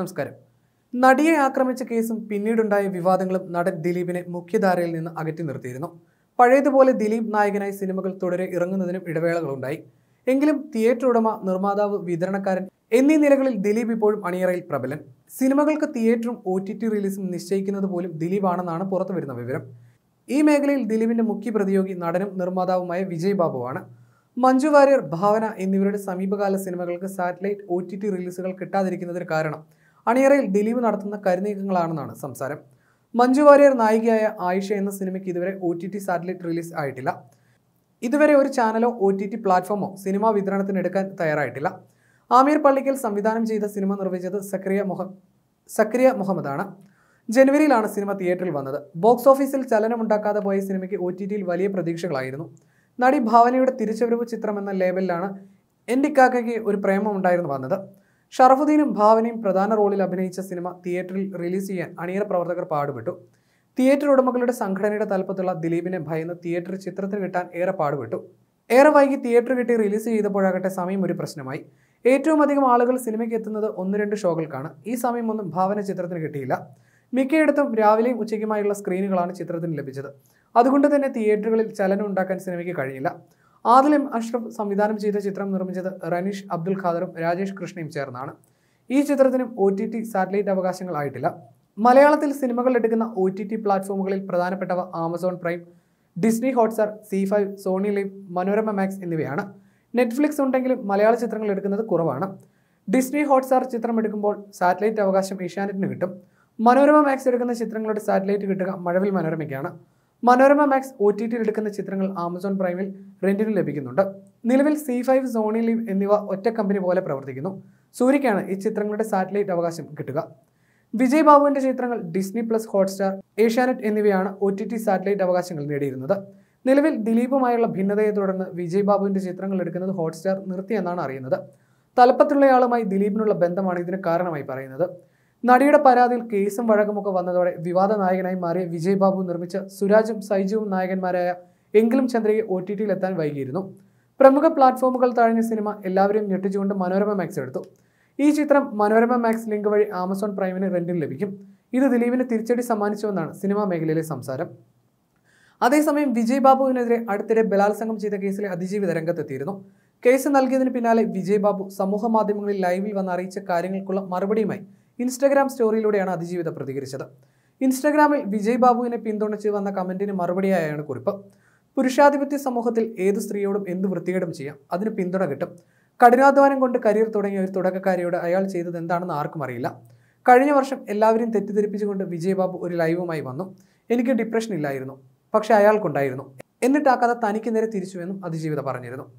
നമസ്കാരം നടിയെ ആക്രമിച്ച കേസും പിന്നീടുണ്ടായ വിവാദങ്ങളും നടൻ ദിലീപിനെ മുഖ്യധാരയിൽ നിന്ന് അകറ്റി നിർത്തിയിരുന്നു പഴയതുപോലെ ദിലീപ് നായകനായി സിനിമകൾ തുടരെ ഇറങ്ങുന്നതിനും ഇടവേളകളുണ്ടായി എങ്കിലും തിയേറ്റർ ഉടമ നിർമ്മാതാവ് വിതരണക്കാരൻ എന്നീ നിലകളിൽ ദിലീപ് ഇപ്പോഴും അണിയറയിൽ പ്രബലൻ സിനിമകൾക്ക് തിയേറ്ററും ഒ ടി ടി റിലീസും നിശ്ചയിക്കുന്നത് പോലും ദിലീപാണെന്നാണ് പുറത്തു വരുന്ന വിവരം ഈ മേഖലയിൽ ദിലീപിന്റെ മുഖ്യ പ്രതിയോഗി നടനും നിർമ്മാതാവുമായ വിജയ് ബാബുവാണ് മഞ്ജു വാര്യർ ഭാവന എന്നിവരുടെ സമീപകാല സിനിമകൾക്ക് സാറ്റലൈറ്റ് ഒ ടി ടി റിലീസുകൾ കിട്ടാതിരിക്കുന്നതിന് കാരണം അണിയറയിൽ ദിലീപ് നടത്തുന്ന കരുനീക്കങ്ങളാണെന്നാണ് സംസാരം മഞ്ജു വാര്യർ നായികയായ ആയിഷ എന്ന സിനിമയ്ക്ക് ഇതുവരെ O T T satellite release ആയിട്ടില്ല ഇതുവരെ ഒരു ചാനലോ ഒ ടി ടി പ്ലാറ്റ്ഫോമോ സിനിമ വിതരണത്തിന് എടുക്കാൻ തയ്യാറായിട്ടില്ല ആമീർ പള്ളിക്കൽ സംവിധാനം ചെയ്ത സിനിമ നിർമ്മിച്ചത് സക്രിയ മൊഹ സക്രിയ മുഹമ്മദാണ് ജനുവരിയിലാണ് സിനിമ തിയേറ്ററിൽ വന്നത് ബോക്സ് ഓഫീസിൽ ചലനമുണ്ടാക്കാതെ പോയ സിനിമയ്ക്ക് ഒ ടി ടിയിൽ വലിയ പ്രതീക്ഷകളായിരുന്നു നടി ഭാവനയുടെ തിരിച്ചുവരവ് ചിത്രം എന്ന ലേബലിലാണ് എൻ്റെ കാക്കയ്ക്ക് ഒരു പ്രേമം ഉണ്ടായിരുന്നു വന്നത് ഷറഫുദ്ദീനും ഭാവനയും പ്രധാന റോളിൽ അഭിനയിച്ച സിനിമ തിയേറ്ററിൽ റിലീസ് ചെയ്യാൻ അണിയറ പ്രവർത്തകർ പാടുപെട്ടു തിയേറ്റർ ഉടമകളുടെ സംഘടനയുടെ തലപ്പത്തുള്ള ദിലീപിനെ ഭയന്ന് തിയേറ്റർ ചിത്രത്തിന് കിട്ടാൻ ഏറെ പാടുപെട്ടു ഏറെ വൈകി തിയേറ്റർ കിട്ടി റിലീസ് ചെയ്തപ്പോഴാകട്ടെ സമയം ഒരു പ്രശ്നമായി ഏറ്റവും അധികം ആളുകൾ സിനിമയ്ക്ക് എത്തുന്നത് ഒന്ന് രണ്ട് ഷോകൾക്കാണ് ഈ സമയമൊന്നും ഭാവന ചിത്രത്തിന് കിട്ടിയില്ല മിക്കയിടത്തും രാവിലെയും ഉച്ചയ്ക്കുമായുള്ള സ്ക്രീനുകളാണ് ചിത്രത്തിന് ലഭിച്ചത് അതുകൊണ്ട് തന്നെ തിയേറ്ററുകളിൽ ചലനം ഉണ്ടാക്കാൻ സിനിമയ്ക്ക് കഴിഞ്ഞില്ല ആദിലും അഷ്റഫ് സംവിധാനം ചെയ്ത ചിത്രം നിർമ്മിച്ചത് റനീഷ് അബ്ദുൽ ഖാദറും രാജേഷ് കൃഷ്ണയും ചേർന്നാണ് ഈ ചിത്രത്തിനും ഒ ടി ടി സാറ്റലൈറ്റ് ആയിട്ടില്ല മലയാളത്തിൽ സിനിമകൾ എടുക്കുന്ന ഒ ടി ടി പ്ലാറ്റ്ഫോമുകളിൽ പ്രധാനപ്പെട്ടവ Amazon Prime Disney Hotstar Zee five Sony Liv Manorama Max എന്നിവയാണ് നെറ്റ്ഫ്ലിക്സ് ഉണ്ടെങ്കിലും മലയാള ചിത്രങ്ങൾ എടുക്കുന്നത് കുറവാണ് ഡിസ്നി ഹോട്ട്സ്റ്റാർ ചിത്രം എടുക്കുമ്പോൾ സാറ്റലൈറ്റ് അവകാശം ഏഷ്യാനെറ്റിന് കിട്ടും മനോരമ മാക്സ് എടുക്കുന്ന ചിത്രങ്ങളുടെ സാറ്റലൈറ്റ് കിട്ടുക മഴവിൽ മനോരമയ്ക്കാണ് മനോരമ മാക്സ് ഒ ടി ടിയിൽ എടുക്കുന്ന ചിത്രങ്ങൾ ആമസോൺ പ്രൈമിൽ റെന്റിന് ലഭിക്കുന്നുണ്ട് നിലവിൽ സി ഫൈവ് സോണി ലീവ് എന്നിവ ഒറ്റ കമ്പനി പോലെ പ്രവർത്തിക്കുന്നു സൂര്യക്കാണ് ഈ ചിത്രങ്ങളുടെ സാറ്റലൈറ്റ് അവകാശം കിട്ടുക വിജയ് ബാബുവിൻ്റെ ചിത്രങ്ങൾ ഡിസ്നി പ്ലസ് ഹോട്ട്സ്റ്റാർ ഏഷ്യാനെറ്റ് എന്നിവയാണ് ഒ ടി ടി സാറ്റലൈറ്റ് അവകാശങ്ങൾ നേടിയിരുന്നത് നിലവിൽ ദിലീപുമായുള്ള ഭിന്നതയെ തുടർന്ന് വിജയ് ബാബുവിൻ്റെ ചിത്രങ്ങൾ എടുക്കുന്നത് ഹോട്ട്സ്റ്റാർ നിർത്തിയെന്നാണ് അറിയുന്നത് തലപ്പത്തുള്ളയാളുമായി ദിലീപിനുള്ള ബന്ധമാണ് ഇതിന് കാരണമായി പറയുന്നത് നടിയുടെ പരാതിയിൽ കേസും വഴക്കുമൊക്കെ വന്നതോടെ വിവാദ നായകനായി മാറിയ വിജയ് ബാബു നിർമ്മിച്ച സുരാജും സൈജുവും നായകന്മാരായ എങ്കിലും ചന്ദ്രയെ ഒ ടി ടിയിൽ എത്താൻ വൈകിയിരുന്നു പ്രമുഖ പ്ലാറ്റ്ഫോമുകൾ തഴഞ്ഞ സിനിമ എല്ലാവരെയും ഞെട്ടിച്ചുകൊണ്ട് മനോരമ മാക്സ് എടുത്തു ഈ ചിത്രം മനോരമ മാക്സ് ലിങ്ക് വഴി ആമസോൺ പ്രൈമിന് റെന്റിൽ ലഭിക്കും ഇത് ദിലീപിന് തിരിച്ചടി സമ്മാനിച്ചുവെന്നാണ് സിനിമാ മേഖലയിലെ സംസാരം അതേസമയം വിജയ് ബാബുവിനെതിരെ അടുത്തിടെ ബലാത്സംഗം ചെയ്ത കേസിലെ അതിജീവിത രംഗത്തെത്തിയിരുന്നു കേസ് നൽകിയതിന് പിന്നാലെ വിജയ് ബാബു സമൂഹ മാധ്യമങ്ങളിൽ ലൈവിൽ വന്ന് അറിയിച്ച കാര്യങ്ങൾക്കുള്ള മറുപടിയുമായി ഇൻസ്റ്റഗ്രാം സ്റ്റോറിയിലൂടെയാണ് അതിജീവിത പ്രതികരിച്ചത് ഇൻസ്റ്റഗ്രാമിൽ വിജയ് ബാബുവിനെ പിന്തുണച്ച് വന്ന കമന്റിന് മറുപടിയായാണ് കുറിപ്പ് പുരുഷാധിപത്യ സമൂഹത്തിൽ ഏത് സ്ത്രീയോടും എന്ത് വൃത്തികേടും ചെയ്യാം അതിന് പിന്തുണ കിട്ടും കഠിനാധ്വാനം കൊണ്ട് കരിയർ തുടങ്ങിയ ഒരു തുടക്കക്കാരിയോട് അയാൾ ചെയ്തത് എന്താണെന്ന് ആർക്കും അറിയില്ല കഴിഞ്ഞ വർഷം എല്ലാവരെയും തെറ്റിദ്ധരിപ്പിച്ചുകൊണ്ട് വിജയബാബു ഒരു ലൈവുമായി വന്നു എനിക്ക് ഡിപ്രഷൻ ഇല്ലായിരുന്നു പക്ഷേ അയാൾക്കുണ്ടായിരുന്നു എന്നിട്ട് തനിക്ക് നേരെ തിരിച്ചുവെന്നും അതിജീവിത പറഞ്ഞിരുന്നു